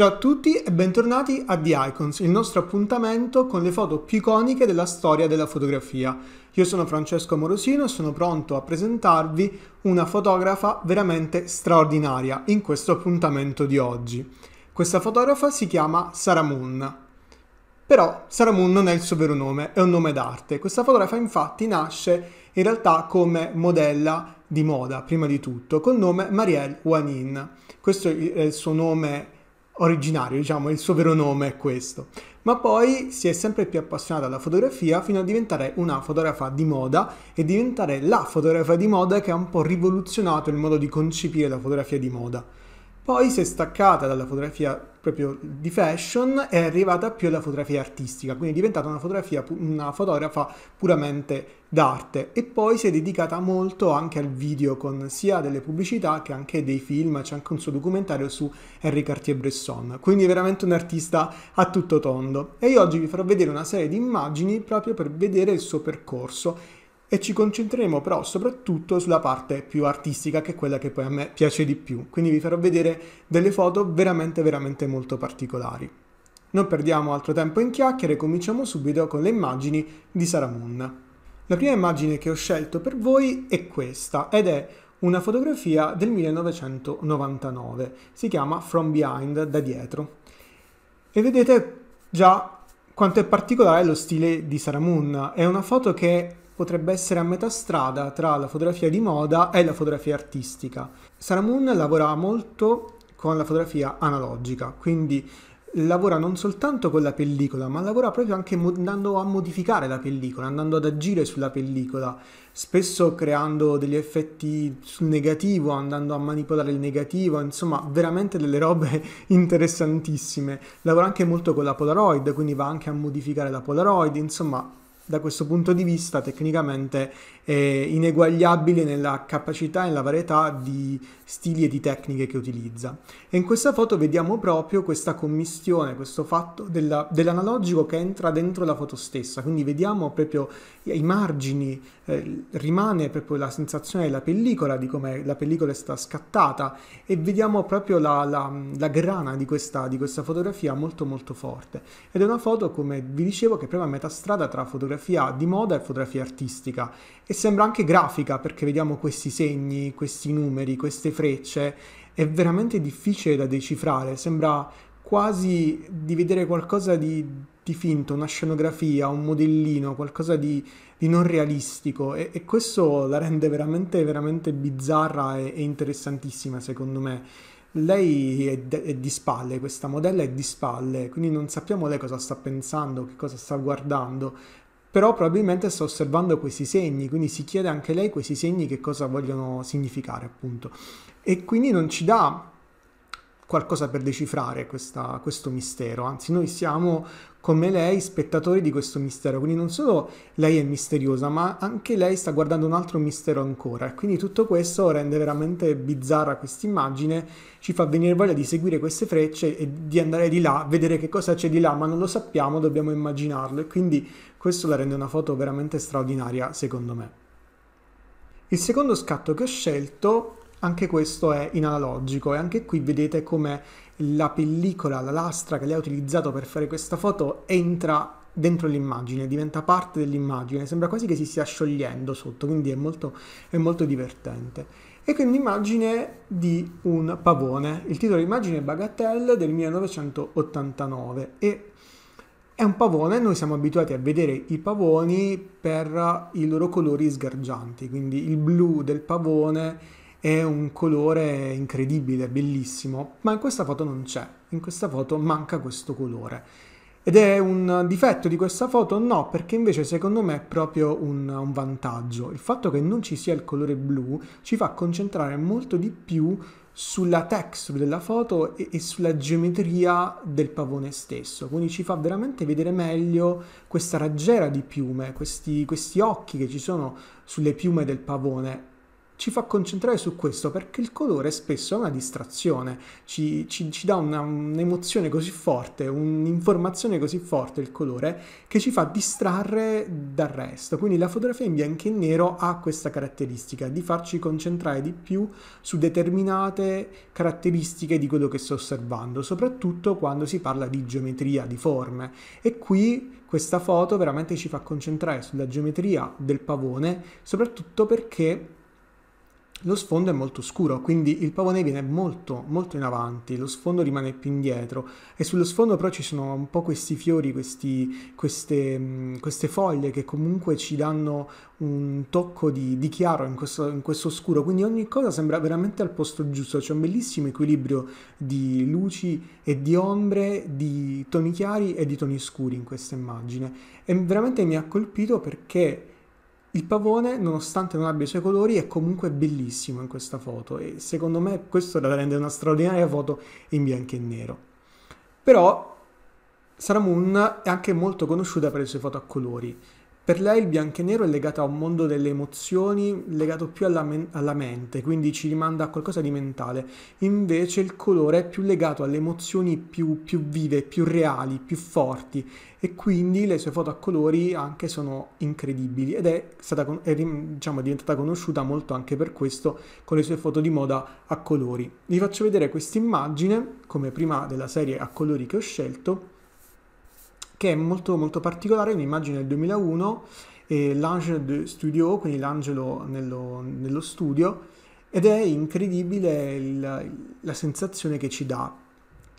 Ciao a tutti e bentornati a The Icons, il nostro appuntamento con le foto più iconiche della storia della fotografia. Io sono Francesco Morosino e sono pronto a presentarvi una fotografa veramente straordinaria in questo appuntamento di oggi. Questa fotografa si chiama Sarah Moon. Però Sarah Moon non è il suo vero nome, è un nome d'arte. Questa fotografa infatti nasce in realtà come modella di moda, prima di tutto, col nome Marielle Wanin. Questo è il suo nome originario, diciamo, il suo vero nome è questo. Ma poi si è sempre più appassionata alla fotografia fino a diventare una fotografa di moda e diventare la fotografa di moda che ha un po' rivoluzionato il modo di concepire la fotografia di moda. Poi si è staccata dalla fotografia proprio di fashion è arrivata più alla fotografia artistica, quindi è diventata una, fotografia, una fotografa puramente d'arte e poi si è dedicata molto anche al video con sia delle pubblicità che anche dei film, c'è anche un suo documentario su Henri Cartier-Bresson, quindi è veramente un artista a tutto tondo. E io oggi vi farò vedere una serie di immagini proprio per vedere il suo percorso e ci concentreremo però soprattutto sulla parte più artistica che è quella che poi a me piace di più, quindi vi farò vedere delle foto veramente veramente molto particolari. Non perdiamo altro tempo in chiacchiere cominciamo subito con le immagini di Saramun. La prima immagine che ho scelto per voi è questa ed è una fotografia del 1999, si chiama From Behind, da dietro. E vedete già quanto è particolare lo stile di Saramun, è una foto che potrebbe essere a metà strada tra la fotografia di moda e la fotografia artistica. Sarah lavora molto con la fotografia analogica, quindi lavora non soltanto con la pellicola, ma lavora proprio anche andando a modificare la pellicola, andando ad agire sulla pellicola, spesso creando degli effetti sul negativo, andando a manipolare il negativo, insomma, veramente delle robe interessantissime. Lavora anche molto con la Polaroid, quindi va anche a modificare la Polaroid, insomma, da questo punto di vista tecnicamente è ineguagliabile nella capacità e nella varietà di stili e di tecniche che utilizza. E in questa foto vediamo proprio questa commistione, questo fatto della, dell'analogico che entra dentro la foto stessa, quindi vediamo proprio i margini, eh, rimane proprio la sensazione della pellicola, di come la pellicola è stata scattata e vediamo proprio la, la, la grana di questa, di questa fotografia molto molto forte. Ed è una foto, come vi dicevo, che è proprio a metà strada tra fotografia fotografia di moda e fotografia artistica e sembra anche grafica perché vediamo questi segni, questi numeri, queste frecce, è veramente difficile da decifrare, sembra quasi di vedere qualcosa di, di finto, una scenografia, un modellino, qualcosa di, di non realistico e, e, questo la rende veramente, veramente bizzarra e, e interessantissima secondo me lei è, de- è, di spalle, questa modella è di spalle, quindi non sappiamo lei cosa sta pensando, che cosa sta guardando, però probabilmente sta osservando questi segni, quindi si chiede anche lei questi segni che cosa vogliono significare appunto. E quindi non ci dà qualcosa per decifrare questa, questo mistero, anzi noi siamo come lei spettatori di questo mistero, quindi non solo lei è misteriosa, ma anche lei sta guardando un altro mistero ancora e quindi tutto questo rende veramente bizzarra questa immagine, ci fa venire voglia di seguire queste frecce e di andare di là, vedere che cosa c'è di là, ma non lo sappiamo, dobbiamo immaginarlo e quindi questo la rende una foto veramente straordinaria, secondo me. Il secondo scatto che ho scelto, anche questo è in analogico e anche qui vedete come la pellicola, la lastra che lei ha utilizzato per fare questa foto entra dentro l'immagine, diventa parte dell'immagine, sembra quasi che si stia sciogliendo sotto, quindi è molto, è molto divertente. E qui un'immagine di un pavone, il titolo dell'immagine è Bagatelle del 1989 e è un pavone, noi siamo abituati a vedere i pavoni per i loro colori sgargianti, quindi il blu del pavone è un colore incredibile, bellissimo, ma in questa foto non c'è, in questa foto manca questo colore. Ed è un difetto di questa foto? No, perché invece secondo me è proprio un, un vantaggio. Il fatto che non ci sia il colore blu ci fa concentrare molto di più sulla texture della foto e, e, sulla geometria del pavone stesso, quindi ci fa veramente vedere meglio questa raggiera di piume, questi, questi occhi che ci sono sulle piume del pavone ci fa concentrare su questo perché il colore spesso è una distrazione, ci, ci, ci dà una, un'emozione così forte, un'informazione così forte il colore che ci fa distrarre dal resto. Quindi la fotografia in bianco e nero ha questa caratteristica di farci concentrare di più su determinate caratteristiche di quello che sto osservando, soprattutto quando si parla di geometria, di forme. E qui questa foto veramente ci fa concentrare sulla geometria del pavone, soprattutto perché lo sfondo è molto scuro, quindi il pavone viene molto, molto in avanti, lo sfondo rimane più indietro e sullo sfondo però ci sono un po' questi fiori, questi, queste, mm, queste, foglie che comunque ci danno un tocco di, di chiaro in questo, in questo, scuro, quindi ogni cosa sembra veramente al posto giusto, c'è un bellissimo equilibrio di luci e di ombre, di toni chiari e di toni scuri in questa immagine e veramente mi ha colpito perché il pavone, nonostante non abbia i suoi colori, è comunque bellissimo in questa foto e secondo me questo la rende una straordinaria foto in bianco e nero. Però Sarah Moon è anche molto conosciuta per le sue foto a colori per lei il bianco e nero è legato a un mondo delle emozioni, legato più alla, men- alla mente, quindi ci rimanda a qualcosa di mentale. Invece il colore è più legato alle emozioni più, più vive, più reali, più forti e quindi le sue foto a colori anche sono incredibili ed è, stata, è diciamo, diventata conosciuta molto anche per questo con le sue foto di moda a colori. Vi faccio vedere questa immagine come prima della serie a colori che ho scelto che è molto, molto particolare, un'immagine del 2001, eh, l'Ange de Studio, quindi l'angelo nello, nello studio, ed è incredibile il, la sensazione che ci dà.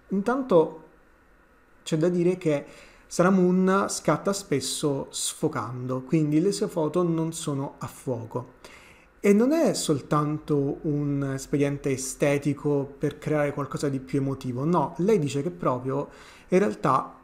Intanto c'è da dire che Saramun scatta spesso sfocando, quindi le sue foto non sono a fuoco. E non è soltanto un espediente estetico per creare qualcosa di più emotivo, no, lei dice che proprio in realtà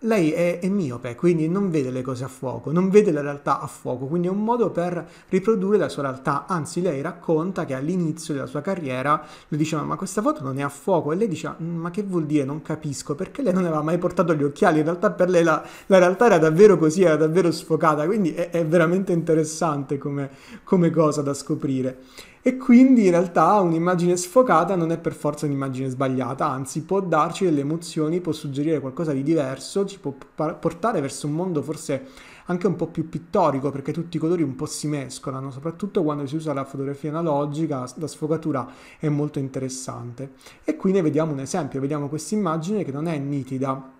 lei è, è, miope, quindi non vede le cose a fuoco, non vede la realtà a fuoco, quindi è un modo per riprodurre la sua realtà. Anzi, lei racconta che all'inizio della sua carriera lui diceva ma questa foto non è a fuoco e lei dice mm, ma che vuol dire non capisco perché lei non aveva mai portato gli occhiali, in realtà per lei la, la realtà era davvero così, era davvero sfocata, quindi è, è veramente interessante come, come cosa da scoprire. E quindi in realtà un'immagine sfocata non è per forza un'immagine sbagliata, anzi può darci delle emozioni, può suggerire qualcosa di diverso, ci può portare verso un mondo forse anche un po' più pittorico perché tutti i colori un po' si mescolano, soprattutto quando si usa la fotografia analogica, la sfocatura è molto interessante. E qui ne vediamo un esempio, vediamo questa immagine che non è nitida,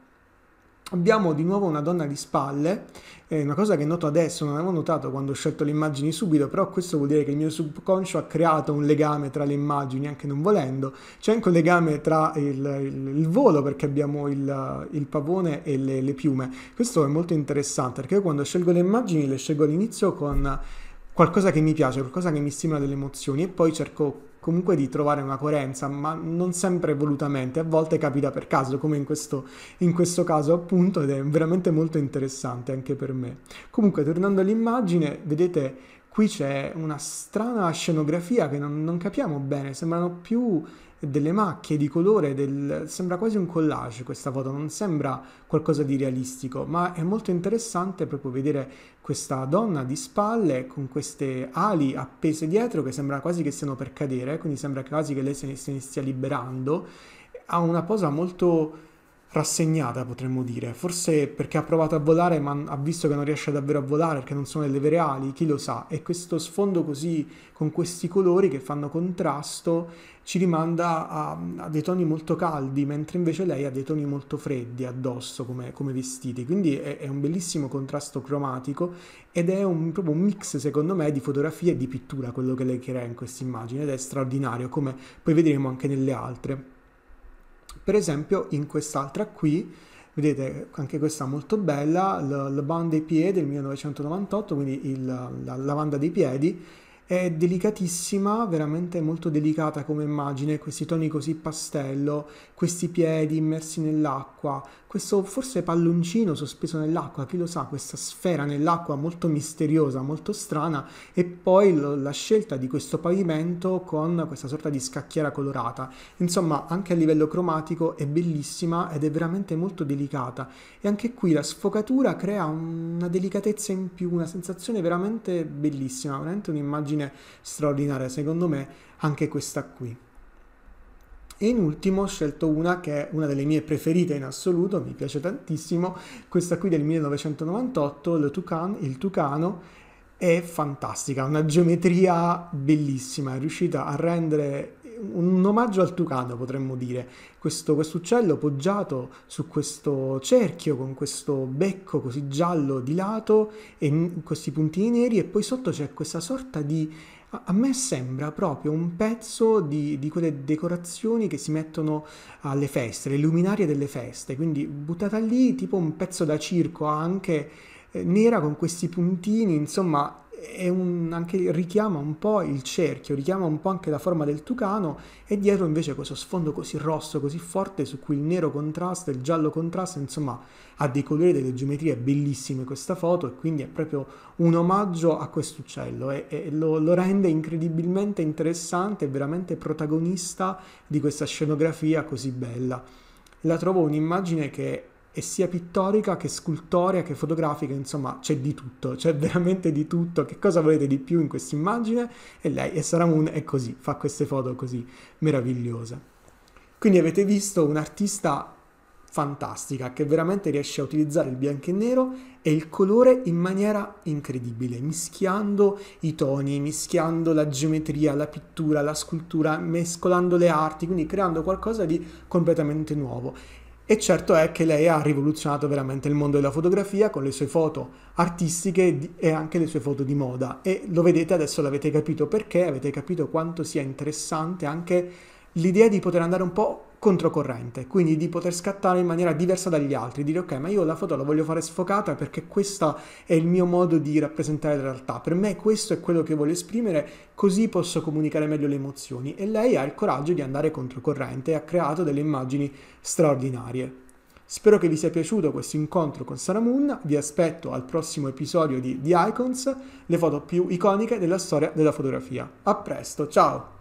Abbiamo di nuovo una donna di spalle, eh, una cosa che noto adesso, non avevo notato quando ho scelto le immagini subito, però questo vuol dire che il mio subconscio ha creato un legame tra le immagini, anche non volendo. C'è anche un legame tra il, il, il volo, perché abbiamo il, il pavone e le, le, piume. Questo è molto interessante, perché io quando scelgo le immagini le scelgo all'inizio con qualcosa che mi piace, qualcosa che mi stimola delle emozioni e poi cerco comunque di trovare una coerenza, ma non sempre volutamente, a volte capita per caso, come in questo, in questo caso appunto, ed è veramente molto interessante anche per me. Comunque, tornando all'immagine, vedete qui c'è una strana scenografia che non, non capiamo bene, sembrano più delle macchie di colore, del... sembra quasi un collage questa foto, non sembra qualcosa di realistico, ma è molto interessante proprio vedere questa donna di spalle con queste ali appese dietro che sembra quasi che stiano per cadere, quindi sembra quasi che lei se ne, se ne stia liberando, ha una posa molto rassegnata, potremmo dire. Forse perché ha provato a volare ma ha visto che non riesce davvero a volare perché non sono delle vere ali, chi lo sa. E questo sfondo così, con questi colori che fanno contrasto, ci rimanda a, a dei toni molto caldi, mentre invece lei ha dei toni molto freddi addosso come, come vestiti. Quindi è, è, un bellissimo contrasto cromatico ed è un, proprio un mix, secondo me, di fotografia e di pittura quello che lei crea in questa immagine ed è straordinario, come poi vedremo anche nelle altre. Per esempio in quest'altra qui, vedete anche questa molto bella, la Bande dei piedi del 1998, quindi il, la lavanda dei piedi, è delicatissima, veramente molto delicata come immagine, questi toni così pastello, questi piedi immersi nell'acqua, questo forse palloncino sospeso nell'acqua, chi lo sa, questa sfera nell'acqua molto misteriosa, molto strana, e poi lo, la scelta di questo pavimento con questa sorta di scacchiera colorata. Insomma, anche a livello cromatico è bellissima ed è veramente molto delicata. E anche qui la sfocatura crea una delicatezza in più, una sensazione veramente bellissima, veramente un'immagine straordinaria, secondo me, anche questa qui. E in ultimo ho scelto una che è una delle mie preferite in assoluto, mi piace tantissimo, questa qui del 1998, Tucan, Il Tucano, è fantastica, una geometria bellissima, è riuscita a rendere un omaggio al tucano, potremmo dire. Questo uccello poggiato su questo cerchio con questo becco così giallo di lato e questi puntini neri e poi sotto c'è questa sorta di a me sembra proprio un pezzo di, di, quelle decorazioni che si mettono alle feste, le luminarie delle feste, quindi buttata lì tipo un pezzo da circo anche eh, nera con questi puntini, insomma è un, anche, richiama un po' il cerchio, richiama un po' anche la forma del tucano e dietro invece questo sfondo così rosso, così forte su cui il nero contrasta, il giallo contrasta, insomma ha dei colori, delle geometrie bellissime questa foto e quindi è proprio un omaggio a quest'uccello e, e lo, lo rende incredibilmente interessante, veramente protagonista di questa scenografia così bella. La trovo un'immagine che è sia pittorica che scultorea che fotografica, insomma c'è di tutto, c'è veramente di tutto, che cosa volete di più in questa immagine? E lei, e Sarah Moon è così, fa queste foto così meravigliose. Quindi avete visto un'artista fantastica che veramente riesce a utilizzare il bianco e nero e il colore in maniera incredibile, mischiando i toni, mischiando la geometria, la pittura, la scultura, mescolando le arti, quindi creando qualcosa di completamente nuovo e certo è che lei ha rivoluzionato veramente il mondo della fotografia con le sue foto artistiche e anche le sue foto di moda. E lo vedete adesso, l'avete capito perché, avete capito quanto sia interessante anche l'idea di poter andare un po' controcorrente, quindi di poter scattare in maniera diversa dagli altri, dire ok, ma io la foto la voglio fare sfocata perché questo è il mio modo di rappresentare la realtà, per me questo è quello che voglio esprimere, così posso comunicare meglio le emozioni e lei ha il coraggio di andare controcorrente e ha creato delle immagini straordinarie. Spero che vi sia piaciuto questo incontro con Sarah Moon, vi aspetto al prossimo episodio di The Icons, le foto più iconiche della storia della fotografia. A presto, ciao!